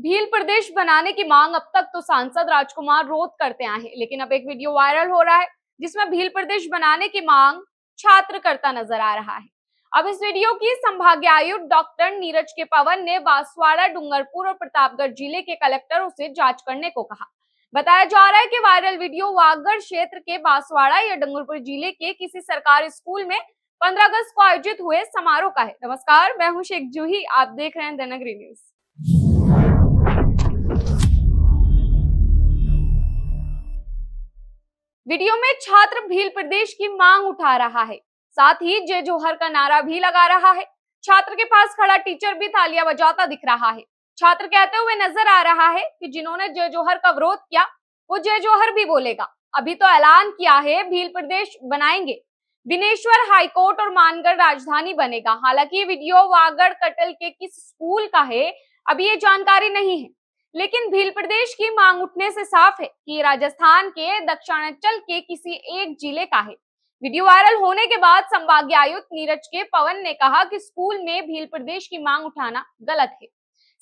भील प्रदेश बनाने की मांग अब तक तो सांसद राजकुमार रोध करते आए हैं लेकिन अब एक वीडियो वायरल हो रहा है जिसमें भील प्रदेश बनाने की मांग छात्र करता नजर आ रहा है अब इस वीडियो की संभागीय आयुक्त डॉक्टर नीरज के पवन ने बांसवाड़ा डूंगरपुर और प्रतापगढ़ जिले के कलेक्टरों से जांच करने को कहा बताया जा रहा है कि वायरल वीडियो वागढ़ क्षेत्र के बांसवाड़ा या डूंगरपुर जिले के किसी सरकारी स्कूल में पंद्रह अगस्त को आयोजित हुए समारोह का है नमस्कार मैं हूं शेख जूही आप देख रहे हैं दैनगरी न्यूज वीडियो में छात्र भील प्रदेश की मांग उठा रहा है साथ ही जय जोहर का नारा भी लगा रहा है छात्र के पास खड़ा टीचर भी तालियां बजाता दिख रहा है छात्र कहते हुए नजर आ रहा है कि जिन्होंने जय जोहर का विरोध किया वो जय जोहर भी बोलेगा अभी तो ऐलान किया है भील प्रदेश बनाएंगे बिनेश्वर हाईकोर्ट और मानगढ़ राजधानी बनेगा हालांकि ये वीडियो वागढ़ कटल के किस स्कूल का है अभी ये जानकारी नहीं है लेकिन भील प्रदेश की मांग उठने से साफ है कि राजस्थान के दक्षिणांचल के किसी एक जिले का है वीडियो वायरल होने के बाद संभागीय आयुक्त नीरज के पवन ने कहा कि स्कूल में भील प्रदेश की मांग उठाना गलत है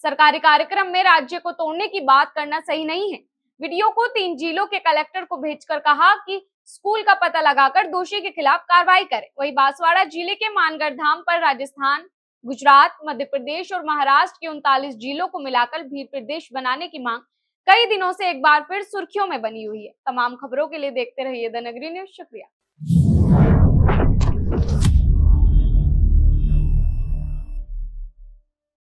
सरकारी कार्यक्रम में राज्य को तोड़ने की बात करना सही नहीं है वीडियो को तीन जिलों के कलेक्टर को भेजकर कहा कि स्कूल का पता लगाकर दोषी के खिलाफ कार्रवाई करें वही बांसवाड़ा जिले के मानगढ़ धाम पर राजस्थान गुजरात मध्य प्रदेश और महाराष्ट्र के उनतालीस जिलों को मिलाकर भी प्रदेश बनाने की मांग कई दिनों से एक बार फिर सुर्खियों में बनी हुई है तमाम खबरों के लिए देखते रहिए द नगरी न्यूज शुक्रिया